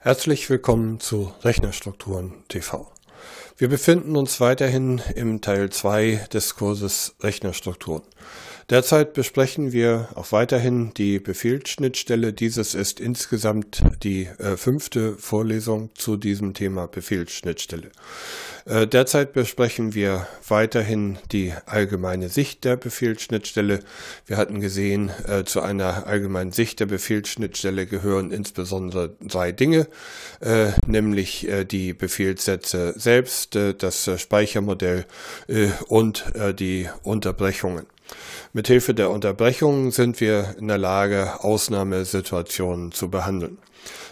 Herzlich willkommen zu Rechnerstrukturen TV. Wir befinden uns weiterhin im Teil 2 des Kurses Rechnerstrukturen. Derzeit besprechen wir auch weiterhin die Befehlsschnittstelle. Dieses ist insgesamt die äh, fünfte Vorlesung zu diesem Thema Befehlsschnittstelle. Äh, derzeit besprechen wir weiterhin die allgemeine Sicht der Befehlsschnittstelle. Wir hatten gesehen, äh, zu einer allgemeinen Sicht der Befehlsschnittstelle gehören insbesondere drei Dinge, äh, nämlich äh, die Befehlssätze selbst, äh, das Speichermodell und die Unterbrechungen. Mithilfe der Unterbrechungen sind wir in der Lage, Ausnahmesituationen zu behandeln.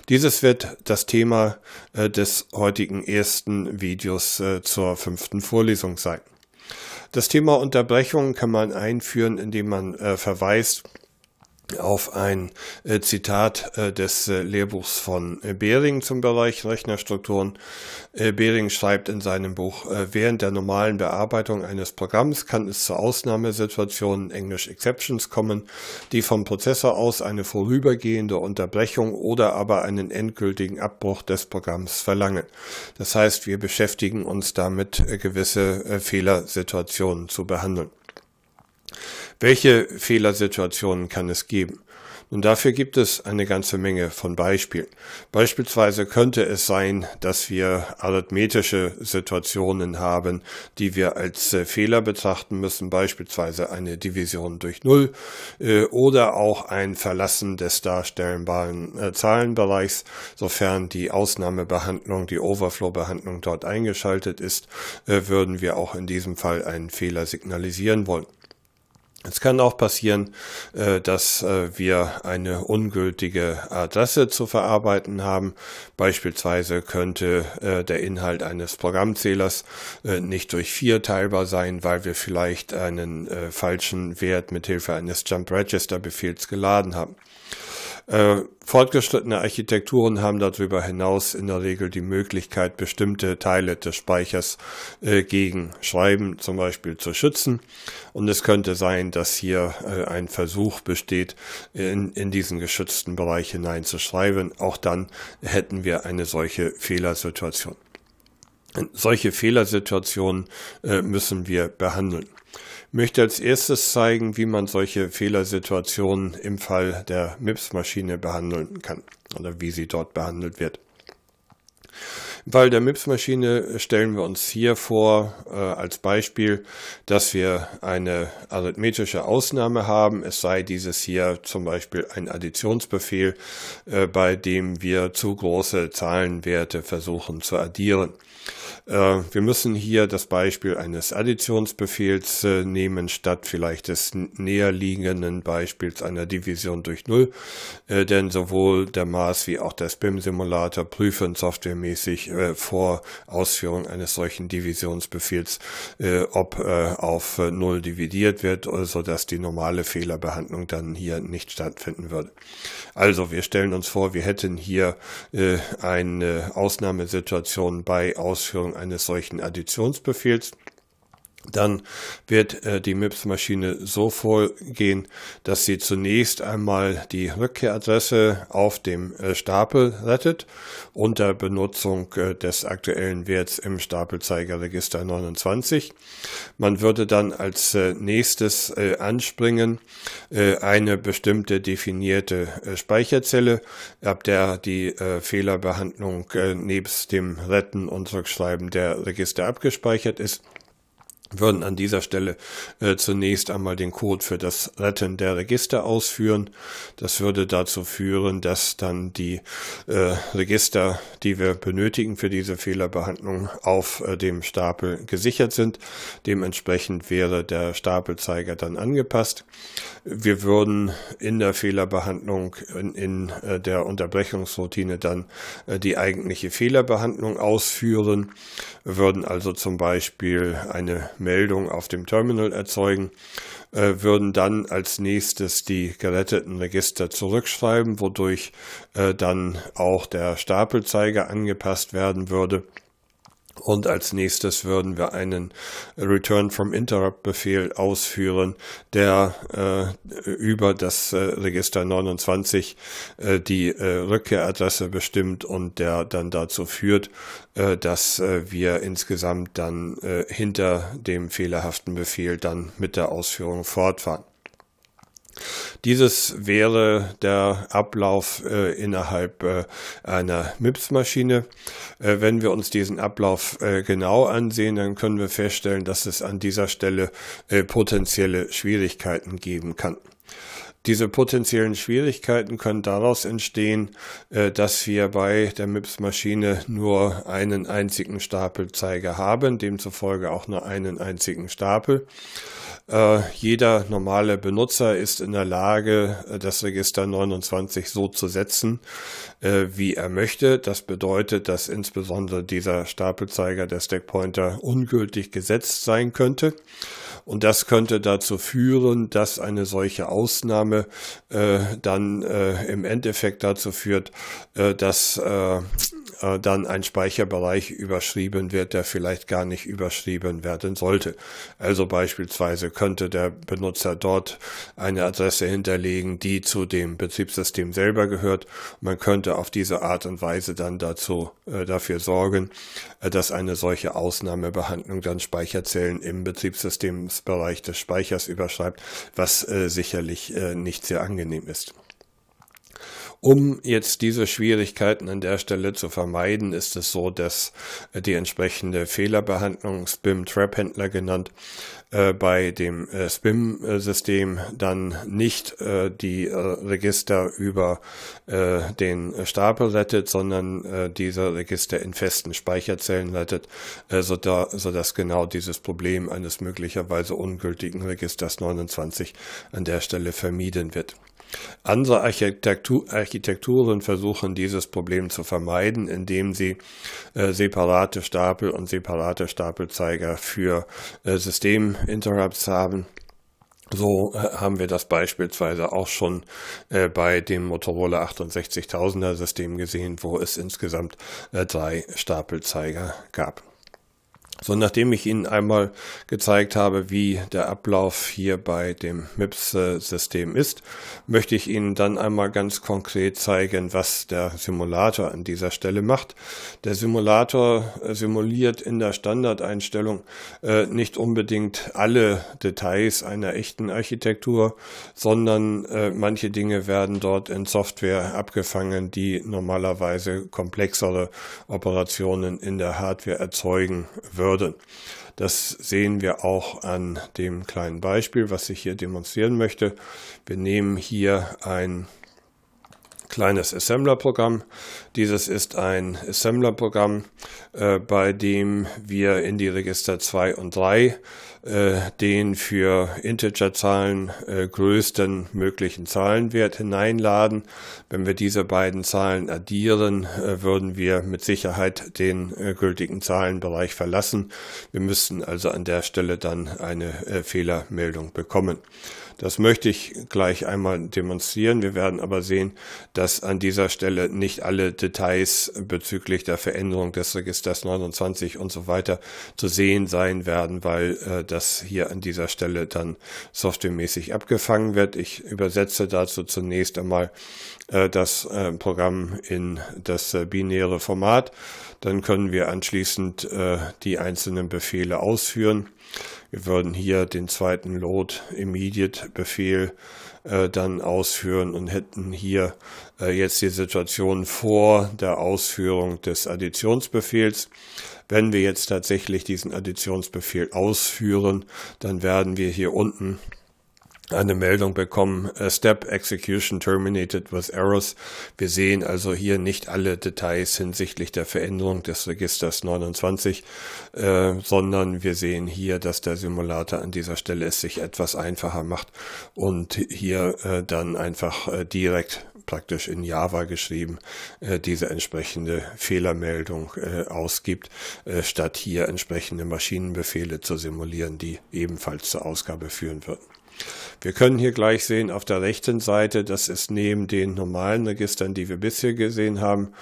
Dieses wird das Thema äh, des heutigen ersten Videos äh, zur fünften Vorlesung sein. Das Thema Unterbrechungen kann man einführen, indem man äh, verweist auf ein äh, Zitat äh, des äh, Lehrbuchs von Behring zum Bereich Rechnerstrukturen. Behring schreibt in seinem Buch, während der normalen Bearbeitung eines Programms kann es zu Ausnahmesituationen, Englisch Exceptions, kommen, die vom Prozessor aus eine vorübergehende Unterbrechung oder aber einen endgültigen Abbruch des Programms verlangen. Das heißt, wir beschäftigen uns damit, gewisse Fehlersituationen zu behandeln. Welche Fehlersituationen kann es geben? Und dafür gibt es eine ganze Menge von Beispielen. Beispielsweise könnte es sein, dass wir arithmetische Situationen haben, die wir als äh, Fehler betrachten müssen, beispielsweise eine Division durch Null äh, oder auch ein Verlassen des darstellbaren äh, Zahlenbereichs, sofern die Ausnahmebehandlung, die Overflow-Behandlung dort eingeschaltet ist, würden wir auch in diesem Fall einen Fehler signalisieren wollen. Es kann auch passieren, äh, dass äh, wir eine ungültige Adresse zu verarbeiten haben. Beispielsweise könnte äh, der Inhalt eines Programmzählers nicht durch vier teilbar sein, weil wir vielleicht einen falschen Wert mit Hilfe eines Jump Register Befehls geladen haben. Äh, fortgeschrittene Architekturen haben darüber hinaus in der Regel die Möglichkeit, bestimmte Teile des Speichers äh, gegen Schreiben zum Beispiel zu schützen. Und es könnte sein, dass hier äh, ein Versuch besteht, in, in diesen geschützten Bereich hineinzuschreiben. Auch dann hätten wir eine solche Fehlersituation. Solche Fehlersituationen äh, müssen wir behandeln möchte als erstes zeigen, wie man solche Fehlersituationen im Fall der MIPS-Maschine behandeln kann oder wie sie dort behandelt wird weil der MIPS-Maschine stellen wir uns hier vor äh, als Beispiel, dass wir eine arithmetische Ausnahme haben. Es sei dieses hier zum Beispiel ein Additionsbefehl, äh, bei dem wir zu große Zahlenwerte versuchen zu addieren. Äh, wir müssen hier das Beispiel eines Additionsbefehls äh, nehmen, statt vielleicht des näherliegenden Beispiels einer Division durch Null. äh, denn sowohl der Maß wie auch der SPIM-Simulator prüfen softwaremäßig äh, äh, vor Ausführung eines solchen Divisionsbefehls, äh, ob äh, auf äh, null dividiert wird, äh, so dass die normale Fehlerbehandlung dann hier nicht stattfinden würde. Also wir stellen uns vor, wir hätten hier eine Ausnahmesituation bei Ausführung eines solchen Additionsbefehls dann wird äh, die MIPS-Maschine so vorgehen, dass sie zunächst einmal die Rückkehradresse auf dem äh, Stapel rettet unter Benutzung äh, des aktuellen Werts im Stapelzeigerregister 29. Man würde dann als äh, nächstes äh, anspringen äh, eine bestimmte definierte Speicherzelle, ab der die Fehlerbehandlung nebst dem Retten und Rückschreiben der Register abgespeichert ist würden an dieser Stelle äh, zunächst einmal den Code für das Retten der Register ausführen. Das würde dazu führen, dass dann die äh, Register, die wir benötigen für diese Fehlerbehandlung, auf äh, dem Stapel gesichert sind. Dementsprechend wäre der Stapelzeiger dann angepasst. Wir würden in der Fehlerbehandlung, in, in äh, der Unterbrechungsroutine dann äh, die eigentliche Fehlerbehandlung ausführen, wir würden also zum Beispiel eine Meldung auf dem Terminal erzeugen, äh, würden dann als nächstes die geretteten Register zurückschreiben, wodurch äh, dann auch der Stapelzeiger angepasst werden würde. Und als nächstes würden wir einen Return from Interrupt Befehl ausführen, der äh, über das äh, Register 29 äh, die äh, Rückkehradresse bestimmt und der dann dazu führt, äh, dass äh, wir insgesamt dann hinter dem fehlerhaften Befehl dann mit der Ausführung fortfahren. Dieses wäre der Ablauf äh, innerhalb äh, einer MIPS-Maschine. Äh, wenn wir uns diesen Ablauf äh, genau ansehen, dann können wir feststellen, dass es an dieser Stelle äh, potenzielle Schwierigkeiten geben kann. Diese potenziellen Schwierigkeiten können daraus entstehen, äh, dass wir bei der MIPS-Maschine nur einen einzigen Stapelzeiger haben, demzufolge auch nur einen einzigen Stapel. Äh, jeder normale Benutzer ist in der Lage, äh, das Register 29 so zu setzen, wie er möchte. Das bedeutet, dass insbesondere dieser Stapelzeiger der Stackpointer ungültig gesetzt sein könnte. Und das könnte dazu führen, dass eine solche Ausnahme äh, dann äh, im Endeffekt dazu führt, äh, dass äh, äh, dann ein Speicherbereich überschrieben wird, der vielleicht gar nicht überschrieben werden sollte. Also beispielsweise könnte der Benutzer dort eine Adresse hinterlegen, die zu dem Betriebssystem selber gehört. Man könnte auf diese Art und Weise dann dazu äh, dafür sorgen, äh, dass eine solche Ausnahmebehandlung dann Speicherzellen im Betriebssystemsbereich des Speichers überschreibt, was äh, sicherlich äh, nicht sehr angenehm ist. Um jetzt diese Schwierigkeiten an der Stelle zu vermeiden, ist es so, dass äh, die entsprechende Fehlerbehandlung, SPIM-Trap-Händler genannt, äh, bei dem äh, SPIM-System dann nicht die Register über den Stapel rettet, sondern diese Register in festen Speicherzellen rettet, so da, sodass genau dieses Problem eines möglicherweise ungültigen Registers 29 an der Stelle vermieden wird. Andere Architektur, Architekturen versuchen dieses Problem zu vermeiden, indem sie äh, separate Stapel und separate Stapelzeiger für äh, Systeminterrupts haben. So äh, haben wir das beispielsweise auch schon äh, bei dem Motorola 68000er System gesehen, wo es insgesamt äh, drei Stapelzeiger gab. So, nachdem ich Ihnen einmal gezeigt habe, wie der Ablauf hier bei dem MIPS-System ist, möchte ich Ihnen dann einmal ganz konkret zeigen, was der Simulator an dieser Stelle macht. Der Simulator äh, simuliert in der Standardeinstellung äh, nicht unbedingt alle Details einer echten Architektur, sondern äh, manche Dinge werden dort in Software abgefangen, die normalerweise komplexere Operationen in der Hardware erzeugen würden würde. Das sehen wir auch an dem kleinen Beispiel, was ich hier demonstrieren möchte. Wir nehmen hier ein kleines Assembler-Programm. Dieses ist ein Assembler-Programm, äh, bei dem wir in die Register 2 und 3 äh, den für Integerzahlen äh, größten möglichen Zahlenwert hineinladen. Wenn wir diese beiden Zahlen addieren, äh, würden wir mit Sicherheit den äh, gültigen Zahlenbereich verlassen. Wir müssten also an der Stelle dann eine äh, Fehlermeldung bekommen. Das möchte ich gleich einmal demonstrieren. Wir werden aber sehen, dass an dieser Stelle nicht alle Details bezüglich der Veränderung des Registers 29 und so weiter zu sehen sein werden, weil äh, das hier an dieser Stelle dann softwaremäßig abgefangen wird. Ich übersetze dazu zunächst einmal äh, das äh, Programm in das äh, binäre Format. Dann können wir anschließend äh, die einzelnen Befehle ausführen. Wir würden hier den zweiten Load Immediate Befehl äh, dann ausführen und hätten hier äh, jetzt die Situation vor der Ausführung des Additionsbefehls. Wenn wir jetzt tatsächlich diesen Additionsbefehl ausführen, dann werden wir hier unten eine Meldung bekommen, A Step Execution terminated with errors. Wir sehen also hier nicht alle Details hinsichtlich der Veränderung des Registers 29, äh, sondern wir sehen hier, dass der Simulator an dieser Stelle es sich etwas einfacher macht und hier äh, dann einfach äh, direkt praktisch in Java geschrieben, äh, diese entsprechende Fehlermeldung äh, ausgibt, äh, statt hier entsprechende Maschinenbefehle zu simulieren, die ebenfalls zur Ausgabe führen würden. Wir können hier gleich sehen auf der rechten Seite, dass es neben den normalen Registern, die wir bisher gesehen haben,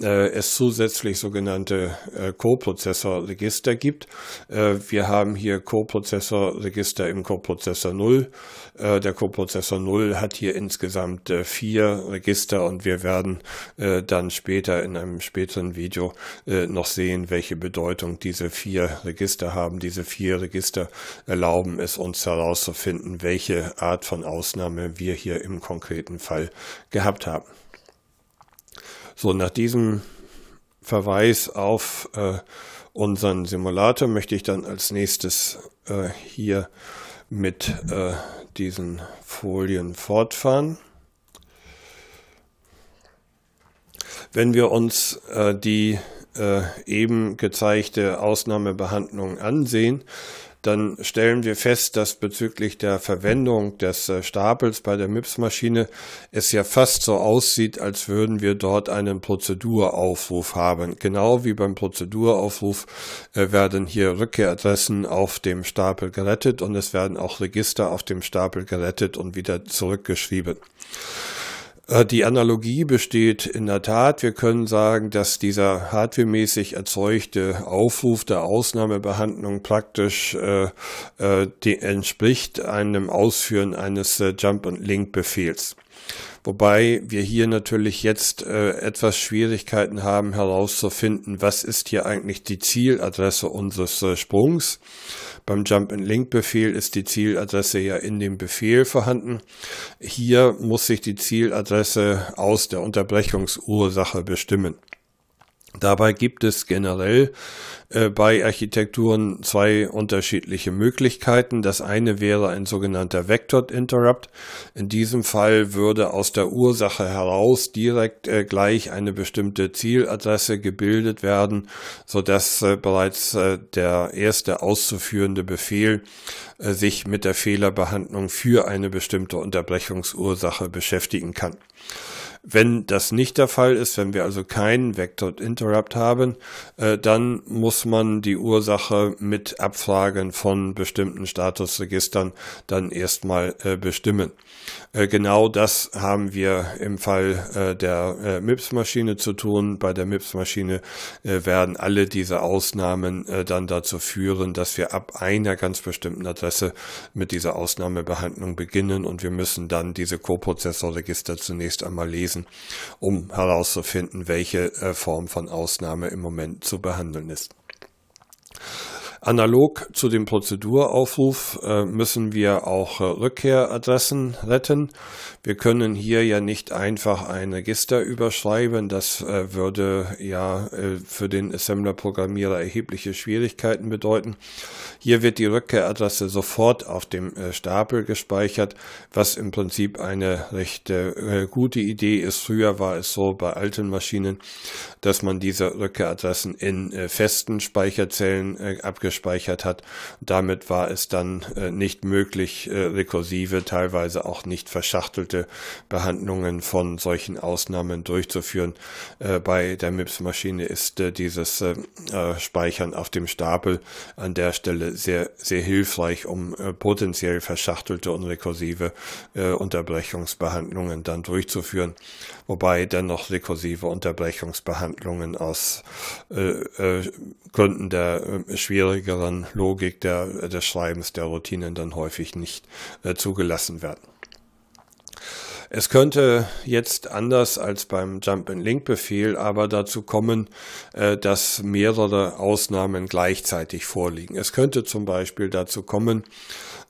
äh, es zusätzlich sogenannte äh, Co-Prozessor-Register gibt. Äh, wir haben hier Co-Prozessor-Register im Co-Prozessor 0. Äh, der Co-Prozessor 0 hat hier insgesamt äh, vier Register und wir werden äh, dann später in einem späteren Video äh, noch sehen, welche Bedeutung diese vier Register haben. Diese vier Register erlauben es uns herauszufinden, welche Art von Ausnahme wir hier im konkreten Fall gehabt haben. So, nach diesem Verweis auf äh, unseren Simulator möchte ich dann als nächstes äh, hier mit äh, diesen Folien fortfahren. Wenn wir uns äh, die äh, eben gezeigte Ausnahmebehandlung ansehen, dann stellen wir fest, dass bezüglich der Verwendung des äh, Stapels bei der MIPS-Maschine es ja fast so aussieht, als würden wir dort einen Prozeduraufruf haben. Genau wie beim Prozeduraufruf äh, werden hier Rückkehradressen auf dem Stapel gerettet und es werden auch Register auf dem Stapel gerettet und wieder zurückgeschrieben. Äh, die Analogie besteht in der Tat. Wir können sagen, dass dieser hardwaremäßig erzeugte Aufruf der Ausnahmebehandlung praktisch äh, äh, entspricht einem Ausführen eines äh, Jump- und Link-Befehls. Wobei wir hier natürlich jetzt äh, etwas Schwierigkeiten haben herauszufinden, was ist hier eigentlich die Zieladresse unseres äh, Sprungs. Beim Jump-and-Link-Befehl ist die Zieladresse ja in dem Befehl vorhanden. Hier muss sich die Zieladresse aus der Unterbrechungsursache bestimmen. Dabei gibt es generell äh, bei Architekturen zwei unterschiedliche Möglichkeiten. Das eine wäre ein sogenannter Vectored Interrupt. In diesem Fall würde aus der Ursache heraus direkt äh, gleich eine bestimmte Zieladresse gebildet werden, sodass äh, bereits äh, der erste auszuführende Befehl äh, sich mit der Fehlerbehandlung für eine bestimmte Unterbrechungsursache beschäftigen kann. Wenn das nicht der Fall ist, wenn wir also keinen Vector Interrupt haben, äh, dann muss man die Ursache mit Abfragen von bestimmten Statusregistern dann erstmal äh, bestimmen. Äh, genau das haben wir im Fall äh, der äh, MIPS-Maschine zu tun. Bei der MIPS-Maschine äh, werden alle diese Ausnahmen dann dazu führen, dass wir ab einer ganz bestimmten Adresse mit dieser Ausnahmebehandlung beginnen und wir müssen dann diese Co-Prozessorregister zunächst einmal lesen lesen, um herauszufinden, welche äh, Form von Ausnahme im Moment zu behandeln ist. Analog zu dem Prozeduraufruf äh, müssen wir auch äh, Rückkehradressen retten. Wir können hier ja nicht einfach ein Register überschreiben. Das würde ja für den Assembler-Programmierer erhebliche Schwierigkeiten bedeuten. Hier wird die Rückkehradresse sofort auf dem äh, Stapel gespeichert, was im Prinzip eine recht äh, äh, gute Idee ist. Früher war es so bei alten Maschinen, dass man diese Rückkehradressen in festen Speicherzellen abgespeichert hat. Damit war es dann nicht möglich, rekursive, teilweise auch nicht verschachtelte Behandlungen von solchen Ausnahmen durchzuführen. bei der MIPS-Maschine ist dieses Speichern auf dem Stapel an der Stelle sehr, sehr hilfreich, um äh, potenziell verschachtelte und rekursive äh, Unterbrechungsbehandlungen dann durchzuführen, wobei dennoch rekursive Unterbrechungsbehandlungen aus äh, Gründen der schwierigeren Logik der, des Schreibens der Routinen dann häufig nicht zugelassen werden. Es könnte jetzt anders als beim Jump-and-Link-Befehl aber dazu kommen, äh, dass mehrere Ausnahmen gleichzeitig vorliegen. Es könnte zum Beispiel dazu kommen,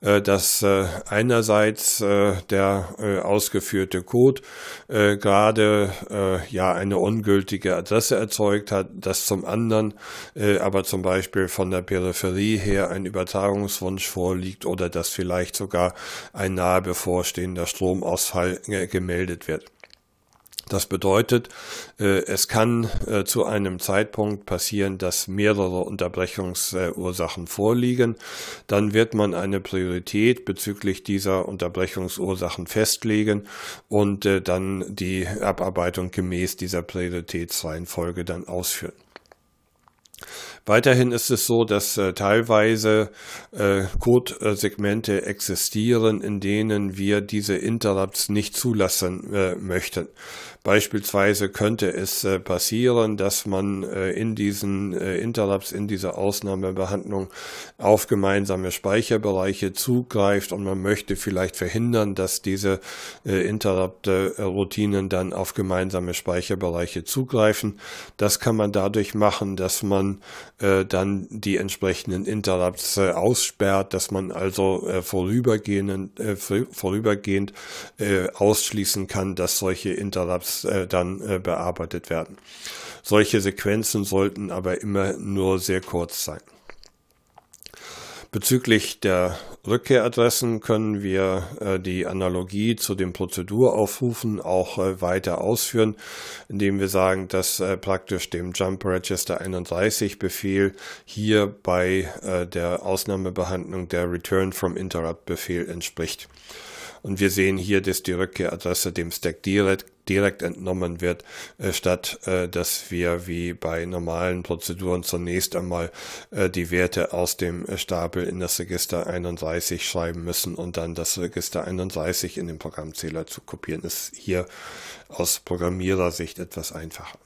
äh, dass äh, einerseits äh, der ausgeführte Code gerade ja eine ungültige Adresse erzeugt hat, dass zum anderen aber zum Beispiel von der Peripherie her ein Übertragungswunsch vorliegt oder dass vielleicht sogar ein nahe bevorstehender Stromausfall gemeldet wird. Das bedeutet, äh, es kann äh, zu einem Zeitpunkt passieren, dass mehrere Unterbrechungsursachen vorliegen. Dann wird man eine Priorität bezüglich dieser Unterbrechungsursachen festlegen und äh, dann die Abarbeitung gemäß dieser Prioritätsreihenfolge dann ausführen. Weiterhin ist es so, dass äh, teilweise äh, Code-Segmente existieren, in denen wir diese Interrupts nicht zulassen äh, möchten. Beispielsweise könnte es äh, passieren, dass man äh, in diesen äh, Interrupts, in dieser Ausnahmebehandlung auf gemeinsame Speicherbereiche zugreift und man möchte vielleicht verhindern, dass diese äh, Interrupt-Routinen dann auf gemeinsame Speicherbereiche zugreifen. Das kann man dadurch machen, dass man äh, dann die entsprechenden Interrupts äh, aussperrt, dass man also äh, vorübergehend, äh, vorübergehend äh, ausschließen kann, dass solche Interrupts äh, dann äh, bearbeitet werden. Solche Sequenzen sollten aber immer nur sehr kurz sein. Bezüglich der Rückkehradressen können wir äh, die Analogie zu den Prozeduraufrufen auch äh, weiter ausführen, indem wir sagen, dass äh, praktisch dem Jump Register 31 Befehl hier bei der Ausnahmebehandlung der Return from Interrupt Befehl entspricht. Und wir sehen hier, dass die Rückkehradresse dem Stack Direct direkt entnommen wird, äh, statt äh, dass wir wie bei normalen Prozeduren zunächst einmal äh, die Werte aus dem äh, Stapel in das Register 31 schreiben müssen und dann das Register 31 in den Programmzähler zu kopieren. Ist hier aus Programmierersicht etwas einfacher.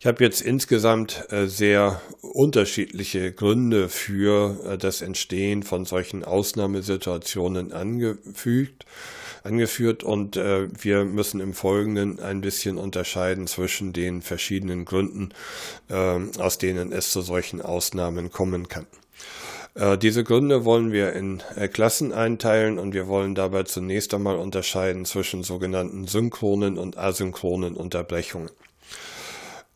Ich habe jetzt insgesamt äh, sehr unterschiedliche Gründe für äh, das Entstehen von solchen Ausnahmesituationen angefügt angeführt und äh, wir müssen im Folgenden ein bisschen unterscheiden zwischen den verschiedenen Gründen, äh, aus denen es zu solchen Ausnahmen kommen kann. Äh, diese Gründe wollen wir in äh, Klassen einteilen und wir wollen dabei zunächst einmal unterscheiden zwischen sogenannten synchronen und asynchronen Unterbrechungen.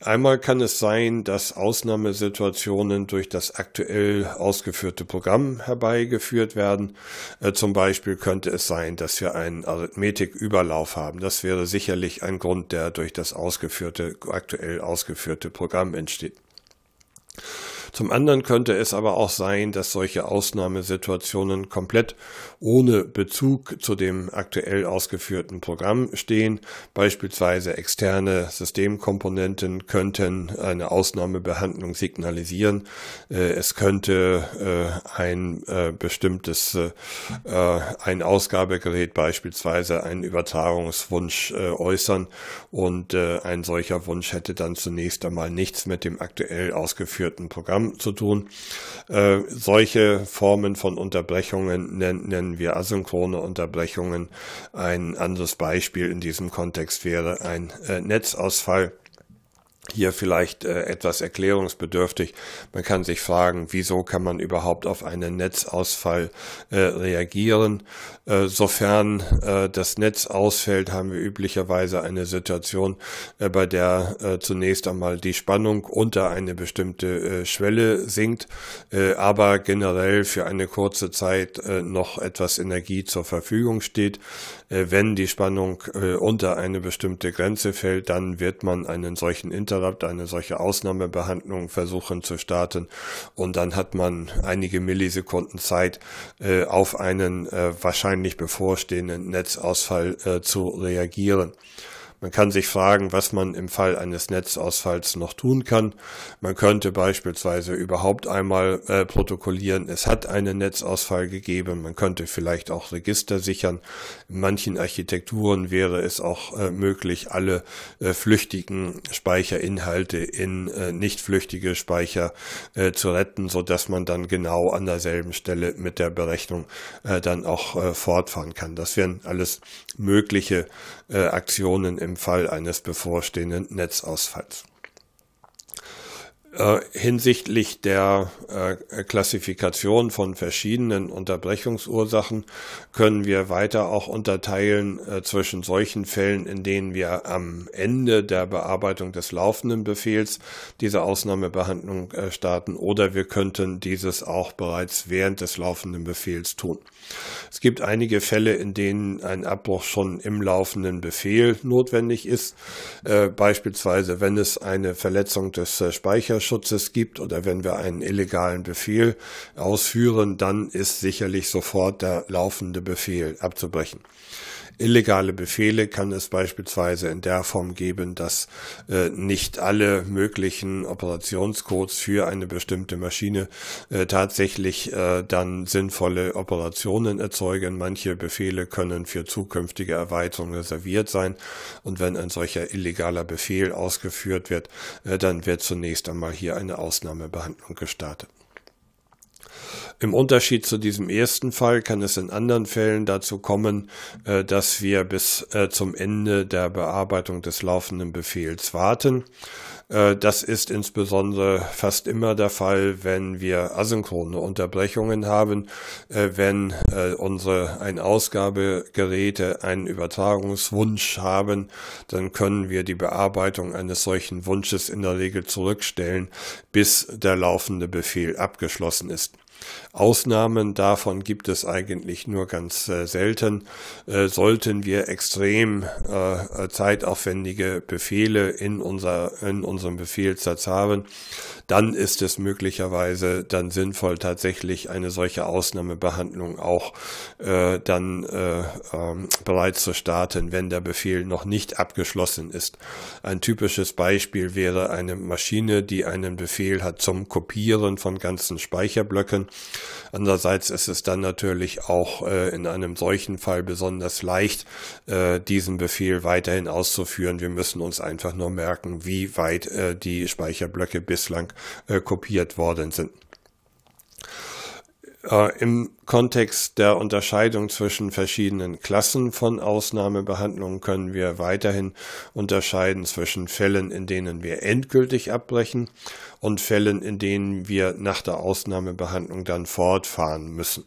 Einmal kann es sein, dass Ausnahmesituationen durch das aktuell ausgeführte Programm herbeigeführt werden. Äh, zum Beispiel könnte es sein, dass wir einen Arithmetiküberlauf haben. Das wäre sicherlich ein Grund, der durch das ausgeführte, aktuell ausgeführte Programm entsteht. Zum anderen könnte es aber auch sein, dass solche Ausnahmesituationen komplett ohne Bezug zu dem aktuell ausgeführten Programm stehen. Beispielsweise externe Systemkomponenten könnten eine Ausnahmebehandlung signalisieren. Äh, es könnte äh, ein äh, bestimmtes, ein Ausgabegerät beispielsweise einen Übertragungswunsch äußern und ein solcher Wunsch hätte dann zunächst einmal nichts mit dem aktuell ausgeführten Programm Programm zu tun. Äh, solche Formen von Unterbrechungen nennen, nennen wir asynchrone Unterbrechungen. Ein anderes Beispiel in diesem Kontext wäre ein äh, Netzausfall hier vielleicht äh, etwas erklärungsbedürftig. Man kann sich fragen, wieso kann man überhaupt auf einen Netzausfall äh, reagieren? Äh, sofern äh, das Netz ausfällt, haben wir üblicherweise eine Situation, äh, bei der zunächst einmal die Spannung unter eine bestimmte Schwelle sinkt, aber generell für eine kurze Zeit noch etwas Energie zur Verfügung steht. wenn die Spannung unter eine bestimmte Grenze fällt, dann wird man einen solchen Inter Interrupt, eine solche Ausnahmebehandlung versuchen zu starten. Und dann hat man einige Millisekunden Zeit, äh, auf einen äh, wahrscheinlich bevorstehenden Netzausfall äh, zu reagieren. Man kann sich fragen, was man im Fall eines Netzausfalls noch tun kann. Man könnte beispielsweise überhaupt einmal äh, protokollieren, es hat einen Netzausfall gegeben. Man könnte vielleicht auch Register sichern. In manchen Architekturen wäre es auch äh, möglich, alle äh, flüchtigen Speicherinhalte in äh, nicht flüchtige Speicher äh, zu retten, so dass man dann genau an derselben Stelle mit der Berechnung äh, dann auch fortfahren kann. Das wären alles mögliche Aktionen im im Fall eines bevorstehenden Netzausfalls. Äh, hinsichtlich der äh, Klassifikation von verschiedenen Unterbrechungsursachen können wir weiter auch unterteilen äh, zwischen solchen Fällen, in denen wir am Ende der Bearbeitung des laufenden Befehls diese Ausnahmebehandlung starten, oder wir könnten dieses auch bereits während des laufenden Befehls tun. Es gibt einige Fälle, in denen ein Abbruch schon im laufenden Befehl notwendig ist. Äh, beispielsweise, wenn es eine Verletzung des äh, Speicherschutzes gibt oder wenn wir einen illegalen Befehl ausführen, dann ist sicherlich sofort der laufende Befehl abzubrechen. Illegale Befehle kann es beispielsweise in der Form geben, dass äh, nicht alle möglichen Operationscodes für eine bestimmte Maschine äh, tatsächlich äh, dann sinnvolle Operationen erzeugen. Manche Befehle können für zukünftige Erweiterungen reserviert sein. Und wenn ein solcher illegaler Befehl ausgeführt wird, äh, dann wird zunächst einmal hier eine Ausnahmebehandlung gestartet. Im Unterschied zu diesem ersten Fall kann es in anderen Fällen dazu kommen, äh, dass wir bis äh, zum Ende der Bearbeitung des laufenden Befehls warten. Äh, das ist insbesondere fast immer der Fall, wenn wir asynchrone Unterbrechungen haben, wenn unsere ein Ausgabegeräte einen Übertragungswunsch haben, dann können wir die Bearbeitung eines solchen Wunsches in der Regel zurückstellen, bis der laufende Befehl abgeschlossen ist. Ausnahmen davon gibt es eigentlich nur ganz äh, selten. Äh, sollten wir extrem äh, zeitaufwendige Befehle in, unser, in unserem Befehlssatz haben, dann ist es möglicherweise dann sinnvoll, tatsächlich eine solche Ausnahmebehandlung auch äh, dann äh, ähm, bereit zu starten, wenn der Befehl noch nicht abgeschlossen ist. Ein typisches Beispiel wäre eine Maschine, die einen Befehl hat zum Kopieren von ganzen Speicherblöcken. Andererseits ist es dann natürlich auch äh, in einem solchen Fall besonders leicht, äh, diesen Befehl weiterhin auszuführen. Wir müssen uns einfach nur merken, wie weit äh, die Speicherblöcke bislang äh, kopiert worden sind. Äh, Im Kontext der Unterscheidung zwischen verschiedenen Klassen von Ausnahmebehandlungen können wir weiterhin unterscheiden zwischen Fällen, in denen wir endgültig abbrechen und Fällen, in denen wir nach der Ausnahmebehandlung dann fortfahren müssen.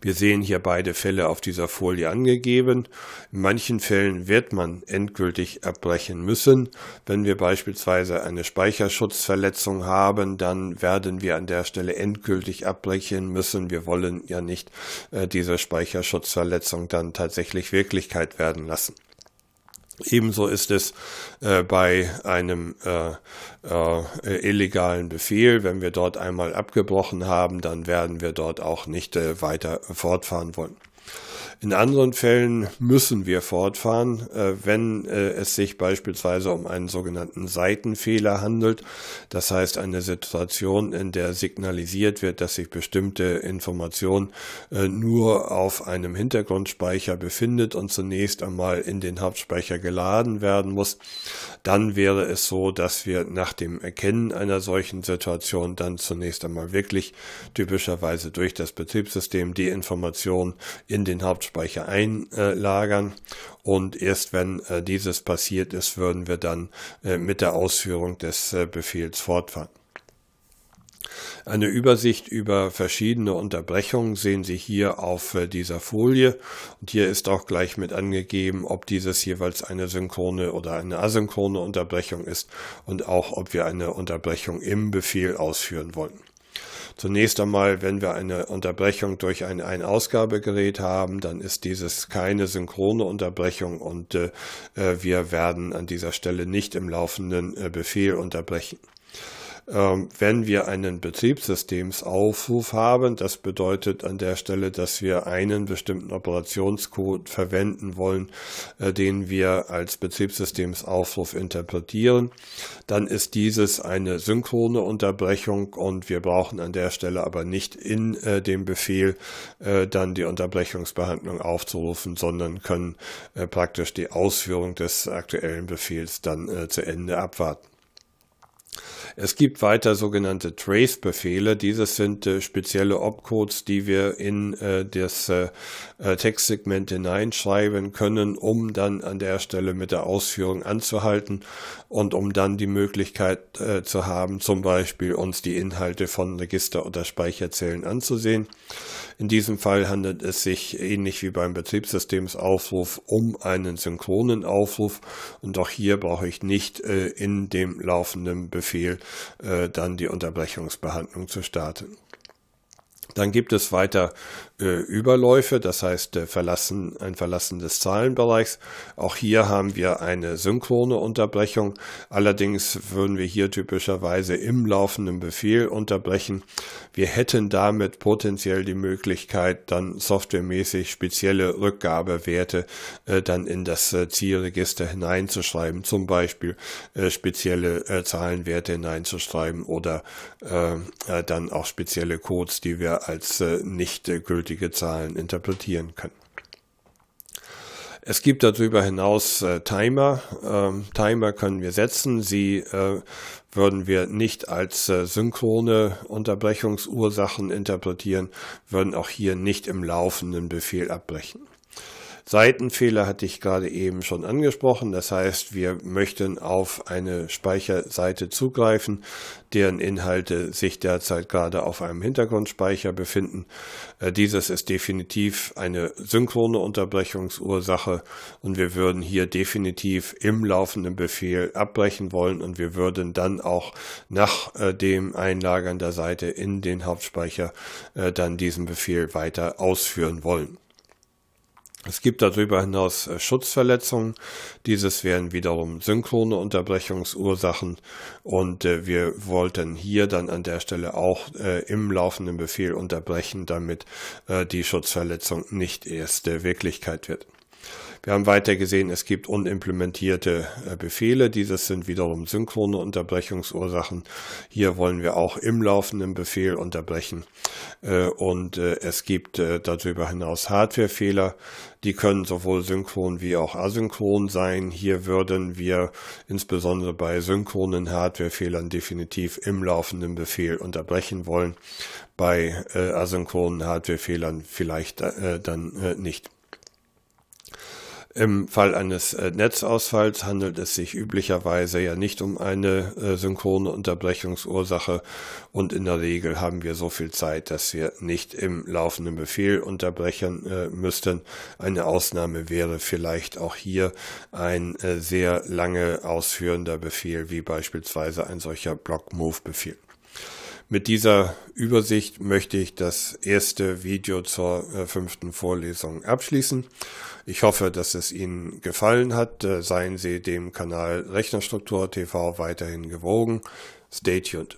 Wir sehen hier beide Fälle auf dieser Folie angegeben. In manchen Fällen wird man endgültig abbrechen müssen. Wenn wir beispielsweise eine Speicherschutzverletzung haben, dann werden wir an der Stelle endgültig abbrechen müssen. Wir wollen ja nicht äh, diese Speicherschutzverletzung dann tatsächlich Wirklichkeit werden lassen. Ebenso ist es äh, bei einem äh, äh, illegalen Befehl. Wenn wir dort einmal abgebrochen haben, dann werden wir dort auch nicht äh, weiter fortfahren wollen. In anderen Fällen müssen wir fortfahren, äh, wenn äh, es sich beispielsweise um einen sogenannten Seitenfehler handelt. Das heißt, eine Situation, in der signalisiert wird, dass sich bestimmte Information äh, nur auf einem Hintergrundspeicher befindet und zunächst einmal in den Hauptspeicher geladen werden muss. Dann wäre es so, dass wir nach dem Erkennen einer solchen Situation dann zunächst einmal wirklich typischerweise durch das Betriebssystem die Information in den Hauptspeicher Speicher einlagern. Und erst wenn äh, dieses passiert ist, würden wir dann äh, mit der Ausführung des äh, Befehls fortfahren. Eine Übersicht über verschiedene Unterbrechungen sehen Sie hier auf dieser Folie. Und hier ist auch gleich mit angegeben, ob dieses jeweils eine synchrone oder eine asynchrone Unterbrechung ist und auch, ob wir eine Unterbrechung im Befehl ausführen wollen. Zunächst einmal, wenn wir eine Unterbrechung durch ein, ein Ausgabegerät haben, dann ist dieses keine synchrone Unterbrechung und äh, äh, wir werden an dieser Stelle nicht im laufenden äh, Befehl unterbrechen. Ähm, wenn wir einen Betriebssystemsaufruf haben, das bedeutet an der Stelle, dass wir einen bestimmten Operationscode verwenden wollen, äh, den wir als Betriebssystemsaufruf interpretieren, dann ist dieses eine synchrone Unterbrechung und wir brauchen an der Stelle aber nicht in äh, dem Befehl äh, dann die Unterbrechungsbehandlung aufzurufen, sondern können praktisch die Ausführung des aktuellen Befehls dann zu Ende abwarten. Es gibt weiter sogenannte Trace-Befehle. Dieses sind äh, spezielle Opcodes, die wir in äh, das äh, äh, Textsegment hineinschreiben können, um dann an der Stelle mit der Ausführung anzuhalten und um dann die Möglichkeit äh, zu haben, zum Beispiel uns die Inhalte von Register oder Speicherzellen anzusehen. In diesem Fall handelt es sich ähnlich wie beim Betriebssystemsaufruf um einen synchronen Aufruf und auch hier brauche ich nicht äh, in dem laufenden Befehl äh, dann die Unterbrechungsbehandlung zu starten. Dann gibt es weiter äh, Überläufe, das heißt äh, verlassen, ein Verlassen des Zahlenbereichs. Auch hier haben wir eine synchrone Unterbrechung. Allerdings würden wir hier typischerweise im laufenden Befehl unterbrechen. Wir hätten damit potenziell die Möglichkeit, dann softwaremäßig spezielle Rückgabewerte äh, dann in das äh, Zielregister hineinzuschreiben, zum Beispiel äh, spezielle äh, Zahlenwerte hineinzuschreiben oder dann auch spezielle Codes, die wir als nicht gültig endgültige Zahlen interpretieren können. Es gibt darüber hinaus äh, Timer. Ähm, Timer können wir setzen. Sie äh, würden wir nicht als äh, synchrone Unterbrechungsursachen interpretieren, würden auch hier nicht im laufenden Befehl abbrechen. Seitenfehler hatte ich gerade eben schon angesprochen. Das heißt, wir möchten auf eine Speicherseite zugreifen, deren Inhalte sich derzeit gerade auf einem Hintergrundspeicher befinden. Äh, dieses ist definitiv eine synchrone Unterbrechungsursache und wir würden hier definitiv im laufenden Befehl abbrechen wollen und wir würden dann auch nach äh, dem Einlagern der Seite in den Hauptspeicher äh, dann diesen Befehl weiter ausführen wollen. Es gibt darüber hinaus äh, Schutzverletzungen. Dieses wären wiederum synchrone Unterbrechungsursachen. Und äh, wir wollten hier dann an der Stelle auch äh, im laufenden Befehl unterbrechen, damit äh, die Schutzverletzung nicht erst äh, Wirklichkeit wird. Wir haben weiter gesehen, es gibt unimplementierte äh, Befehle. Dieses sind wiederum synchrone Unterbrechungsursachen. Hier wollen wir auch im laufenden Befehl unterbrechen. Äh, und äh, es gibt darüber hinaus Hardwarefehler. Die können sowohl synchron wie auch asynchron sein. Hier würden wir insbesondere bei synchronen Hardwarefehlern definitiv im laufenden Befehl unterbrechen wollen. Bei asynchronen Hardwarefehlern vielleicht dann nicht. Im Fall eines äh, Netzausfalls handelt es sich üblicherweise ja nicht um eine äh, synchrone Unterbrechungsursache und in der Regel haben wir so viel Zeit, dass wir nicht im laufenden Befehl unterbrechen äh, müssten. Eine Ausnahme wäre vielleicht auch hier ein äh, sehr lange ausführender Befehl wie beispielsweise ein solcher Block-Move-Befehl. Mit dieser Übersicht möchte ich das erste Video zur äh, fünften Vorlesung abschließen. Ich hoffe, dass es Ihnen gefallen hat. Äh, seien Sie dem Kanal Rechnerstruktur TV weiterhin gewogen. Stay tuned.